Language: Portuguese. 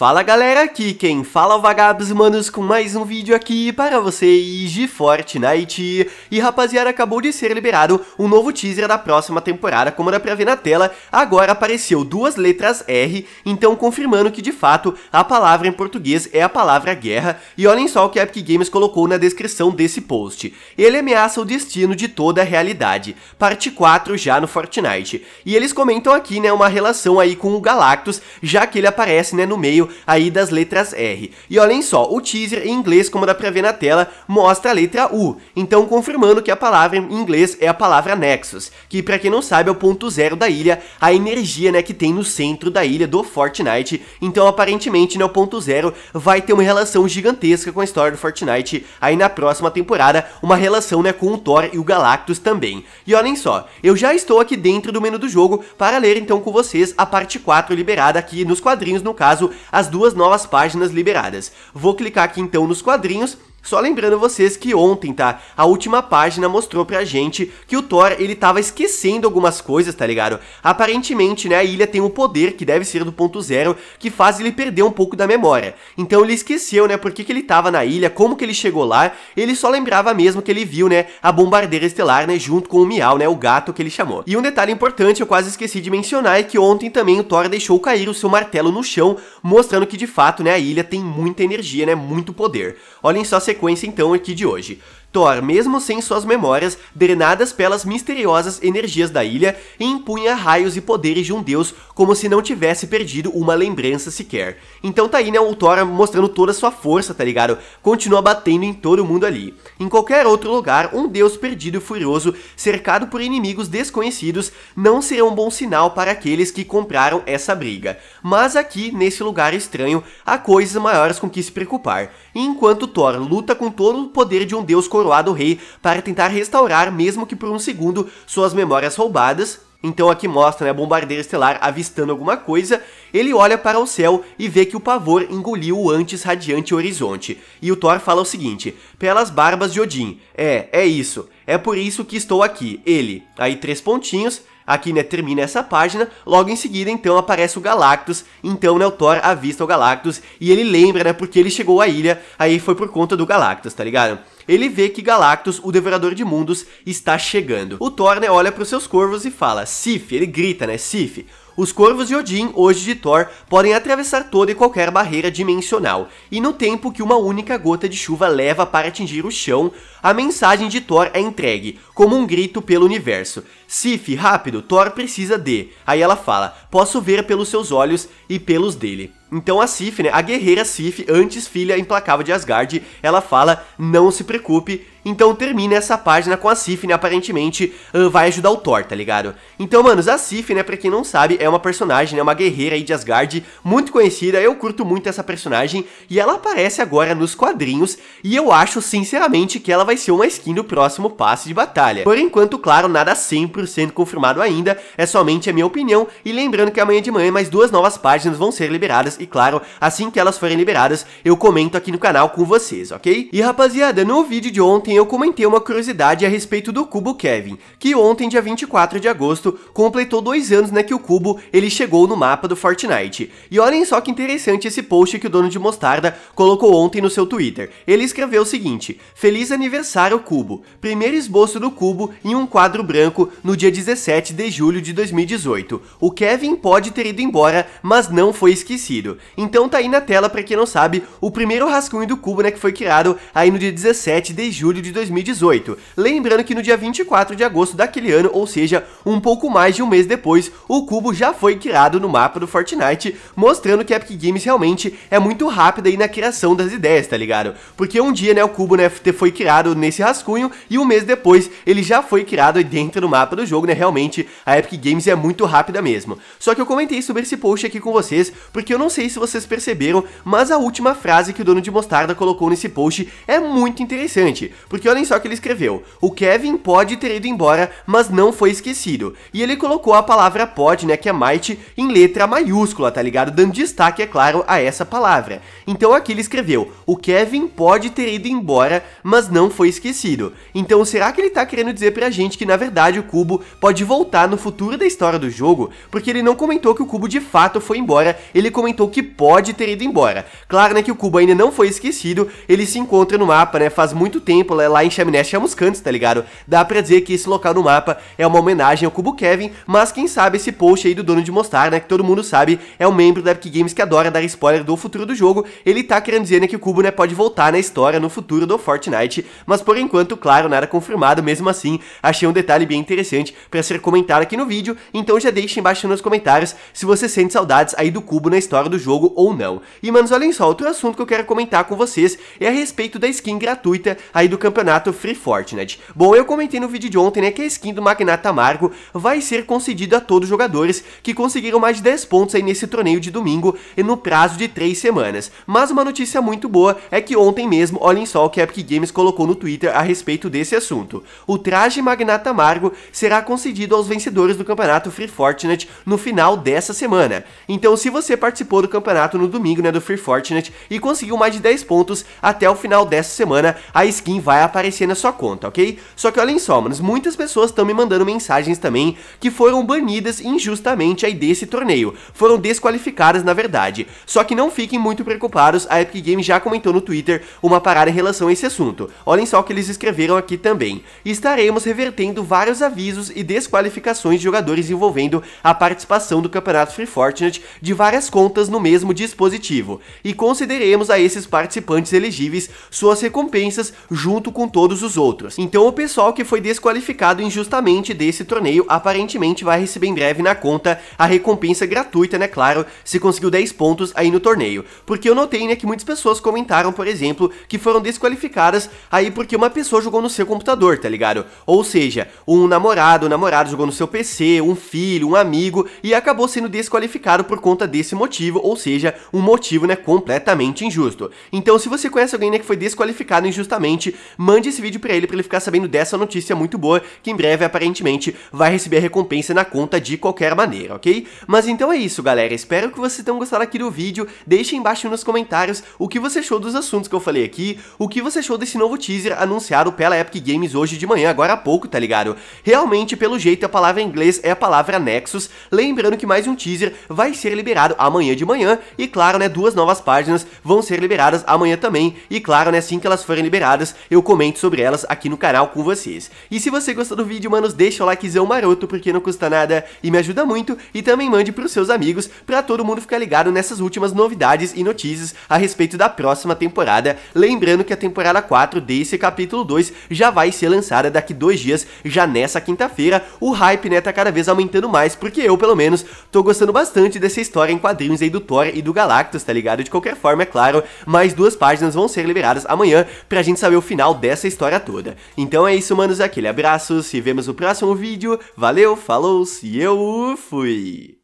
Fala galera, aqui quem fala é o Vagabos Manos com mais um vídeo aqui para vocês de Fortnite. E rapaziada, acabou de ser liberado um novo teaser da próxima temporada, como dá pra ver na tela, agora apareceu duas letras R, então confirmando que de fato a palavra em português é a palavra guerra, e olhem só o que a Epic Games colocou na descrição desse post. Ele ameaça o destino de toda a realidade, parte 4 já no Fortnite. E eles comentam aqui, né, uma relação aí com o Galactus, já que ele aparece, né, no meio aí das letras R. E olhem só, o teaser em inglês, como dá pra ver na tela, mostra a letra U, então confirmando que a palavra em inglês é a palavra Nexus, que para quem não sabe é o ponto zero da ilha, a energia né, que tem no centro da ilha do Fortnite, então aparentemente né, o ponto zero vai ter uma relação gigantesca com a história do Fortnite aí na próxima temporada, uma relação né, com o Thor e o Galactus também. E olhem só, eu já estou aqui dentro do menu do jogo para ler então com vocês a parte 4 liberada aqui nos quadrinhos, no caso, a as duas novas páginas liberadas. Vou clicar aqui então nos quadrinhos só lembrando vocês que ontem, tá? A última página mostrou pra gente que o Thor, ele tava esquecendo algumas coisas, tá ligado? Aparentemente, né, a ilha tem um poder que deve ser do ponto zero, que faz ele perder um pouco da memória. Então ele esqueceu, né, por que, que ele tava na ilha, como que ele chegou lá, ele só lembrava mesmo que ele viu, né, a bombardeira estelar, né, junto com o Miau, né, o gato que ele chamou. E um detalhe importante, eu quase esqueci de mencionar, é que ontem também o Thor deixou cair o seu martelo no chão, mostrando que de fato, né, a ilha tem muita energia, né, muito poder. Olhem só se sequência então aqui de hoje. Thor, mesmo sem suas memórias, drenadas pelas misteriosas energias da ilha, impunha raios e poderes de um deus como se não tivesse perdido uma lembrança sequer. Então tá aí, né, o Thor mostrando toda a sua força, tá ligado? Continua batendo em todo mundo ali. Em qualquer outro lugar, um deus perdido e furioso, cercado por inimigos desconhecidos, não seria um bom sinal para aqueles que compraram essa briga. Mas aqui, nesse lugar estranho, há coisas maiores com que se preocupar. E enquanto Thor luta com todo o poder de um deus coroado rei para tentar restaurar, mesmo que por um segundo, suas memórias roubadas. Então aqui mostra, né, Bombardeiro Estelar avistando alguma coisa, ele olha para o céu e vê que o pavor engoliu o antes radiante horizonte. E o Thor fala o seguinte, pelas barbas de Odin, é, é isso, é por isso que estou aqui, ele. Aí três pontinhos, Aqui, né, termina essa página, logo em seguida, então, aparece o Galactus, então, né, o Thor avista o Galactus, e ele lembra, né, porque ele chegou à ilha, aí foi por conta do Galactus, tá ligado? ele vê que Galactus, o Devorador de Mundos, está chegando. O Thor, né, olha para os seus corvos e fala, Sif, ele grita, né, Sif, os corvos de Odin, hoje de Thor, podem atravessar toda e qualquer barreira dimensional, e no tempo que uma única gota de chuva leva para atingir o chão, a mensagem de Thor é entregue, como um grito pelo universo. Sif, rápido, Thor precisa de. Aí ela fala: Posso ver pelos seus olhos e pelos dele. Então a Sif, né, a guerreira Sif, antes filha implacável de Asgard, ela fala: "Não se preocupe". Então termina essa página com a Sif, né, aparentemente uh, vai ajudar o Thor, tá ligado? Então, manos, a Sif, né, para quem não sabe, é uma personagem, né, uma guerreira aí de Asgard, muito conhecida. Eu curto muito essa personagem e ela aparece agora nos quadrinhos e eu acho sinceramente que ela vai ser uma skin do próximo passe de batalha. Por enquanto, claro, nada 100% confirmado ainda, é somente a minha opinião e lembrando que amanhã de manhã mais duas novas páginas vão ser liberadas e claro, assim que elas forem liberadas, eu comento aqui no canal com vocês, ok? E rapaziada, no vídeo de ontem eu comentei uma curiosidade a respeito do Cubo Kevin, que ontem, dia 24 de agosto, completou dois anos né, que o Cubo ele chegou no mapa do Fortnite. E olhem só que interessante esse post que o dono de Mostarda colocou ontem no seu Twitter. Ele escreveu o seguinte, Feliz aniversário Cubo, primeiro esboço do Cubo em um quadro branco no dia 17 de julho de 2018. O Kevin pode ter ido embora, mas não foi esquecido vídeo. Então tá aí na tela, para quem não sabe, o primeiro rascunho do cubo, né, que foi criado aí no dia 17 de julho de 2018. Lembrando que no dia 24 de agosto daquele ano, ou seja, um pouco mais de um mês depois, o cubo já foi criado no mapa do Fortnite, mostrando que a Epic Games realmente é muito rápida aí na criação das ideias, tá ligado? Porque um dia, né, o cubo, né, foi criado nesse rascunho e um mês depois ele já foi criado dentro do mapa do jogo, né, realmente a Epic Games é muito rápida mesmo. Só que eu comentei sobre esse post aqui com vocês, porque eu não sei sei se vocês perceberam, mas a última frase que o dono de Mostarda colocou nesse post é muito interessante, porque olhem só o que ele escreveu. O Kevin pode ter ido embora, mas não foi esquecido. E ele colocou a palavra pode, né, que é might, em letra maiúscula, tá ligado? Dando destaque, é claro, a essa palavra. Então aqui ele escreveu, o Kevin pode ter ido embora, mas não foi esquecido. Então será que ele tá querendo dizer pra gente que na verdade o cubo pode voltar no futuro da história do jogo? Porque ele não comentou que o cubo de fato foi embora, ele comentou que pode ter ido embora. Claro, né, que o cubo ainda não foi esquecido, ele se encontra no mapa, né, faz muito tempo, lá em Chaminés Chamuscantes, tá ligado? Dá pra dizer que esse local no mapa é uma homenagem ao cubo Kevin, mas quem sabe esse post aí do dono de Mostar, né, que todo mundo sabe, é um membro da Epic Games que adora dar spoiler do futuro do jogo, ele tá querendo dizer, né, que o cubo, né, pode voltar na história, no futuro do Fortnite, mas por enquanto, claro, nada confirmado, mesmo assim, achei um detalhe bem interessante pra ser comentado aqui no vídeo, então já deixa embaixo nos comentários se você sente saudades aí do cubo na história do jogo ou não. E, manos, olhem só, outro assunto que eu quero comentar com vocês é a respeito da skin gratuita aí do campeonato Free Fortnite. Bom, eu comentei no vídeo de ontem, né, que a skin do Magnata Amargo vai ser concedida a todos os jogadores que conseguiram mais de 10 pontos aí nesse torneio de domingo e no prazo de 3 semanas. Mas uma notícia muito boa é que ontem mesmo, olhem só o que a Epic Games colocou no Twitter a respeito desse assunto. O traje Magnata Amargo será concedido aos vencedores do campeonato Free Fortnite no final dessa semana. Então, se você participou do campeonato no domingo, né, do Free Fortnite, e conseguiu mais de 10 pontos até o final dessa semana, a skin vai aparecer na sua conta, ok? Só que olhem só, manos, muitas pessoas estão me mandando mensagens também que foram banidas injustamente aí desse torneio, foram desqualificadas na verdade, só que não fiquem muito preocupados, a Epic Games já comentou no Twitter uma parada em relação a esse assunto, olhem só o que eles escreveram aqui também, estaremos revertendo vários avisos e desqualificações de jogadores envolvendo a participação do campeonato Free Fortnite de várias contas no mesmo dispositivo, e concederemos a esses participantes elegíveis suas recompensas junto com todos os outros. Então o pessoal que foi desqualificado injustamente desse torneio aparentemente vai receber em breve na conta a recompensa gratuita, né, claro, se conseguiu 10 pontos aí no torneio. Porque eu notei, né, que muitas pessoas comentaram, por exemplo, que foram desqualificadas aí porque uma pessoa jogou no seu computador, tá ligado? Ou seja, um namorado, um namorado jogou no seu PC, um filho, um amigo e acabou sendo desqualificado por conta desse motivo ou seja, um motivo né, completamente injusto. Então, se você conhece alguém né, que foi desqualificado injustamente, mande esse vídeo para ele para ele ficar sabendo dessa notícia muito boa, que em breve aparentemente vai receber a recompensa na conta de qualquer maneira, ok? Mas então é isso, galera. Espero que vocês tenham gostado aqui do vídeo. Deixe embaixo nos comentários o que você achou dos assuntos que eu falei aqui, o que você achou desse novo teaser anunciado pela Epic Games hoje de manhã, agora há pouco, tá ligado? Realmente, pelo jeito, a palavra em inglês é a palavra Nexus. Lembrando que mais um teaser vai ser liberado amanhã de manhã manhã. E claro, né, duas novas páginas vão ser liberadas amanhã também. E claro, né, assim que elas forem liberadas, eu comento sobre elas aqui no canal com vocês. E se você gostou do vídeo, manos, deixa o likezão maroto, porque não custa nada e me ajuda muito. E também mande pros seus amigos, pra todo mundo ficar ligado nessas últimas novidades e notícias a respeito da próxima temporada. Lembrando que a temporada 4 desse capítulo 2 já vai ser lançada daqui dois dias, já nessa quinta-feira. O hype, né, tá cada vez aumentando mais, porque eu, pelo menos, tô gostando bastante dessa história em quadrinhos aí do do Thor e do Galactus, tá ligado? De qualquer forma, é claro, mais duas páginas vão ser liberadas amanhã pra gente saber o final dessa história toda. Então é isso, manos, aquele abraço, se vemos no próximo vídeo, valeu, falou, se eu fui!